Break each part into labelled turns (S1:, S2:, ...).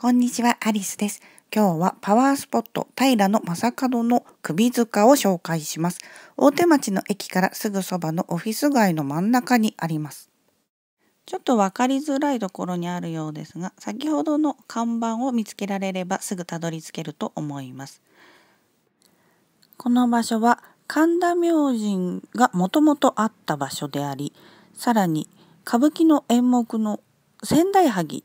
S1: こんにちは、アリスです。今日はパワースポット平の正門の首塚を紹介します。大手町の駅からすぐそばのオフィス街の真ん中にあります。ちょっと分かりづらいところにあるようですが、先ほどの看板を見つけられればすぐたどり着けると思います。この場所は神田明神がもともとあった場所であり、さらに歌舞伎の演目の仙台萩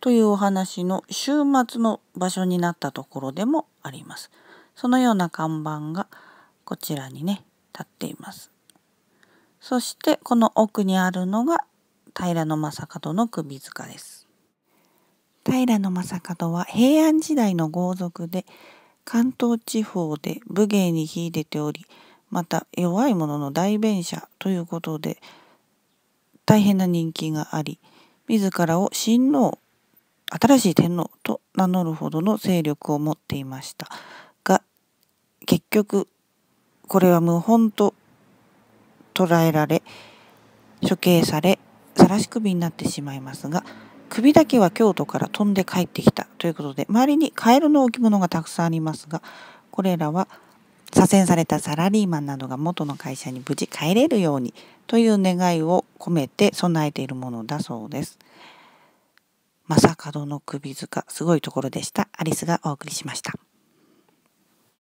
S1: というお話の週末の場所になったところでもあります。そのような看板がこちらにね立っています。そしてこの奥にあるのが平将門の首塚です。平将門は平安時代の豪族で関東地方で武芸に秀でておりまた弱い者の代弁者ということで大変な人気があり自らを親王新しい天皇と名乗るほどの勢力を持っていましたが結局これは謀反と捉えられ処刑され晒し首になってしまいますが首だけは京都から飛んで帰ってきたということで周りにカエルの置物がたくさんありますがこれらは左遷されたサラリーマンなどが元の会社に無事帰れるようにという願いを込めて備えているものだそうです。門の首塚、すごいところでした。アリスがお送りしました。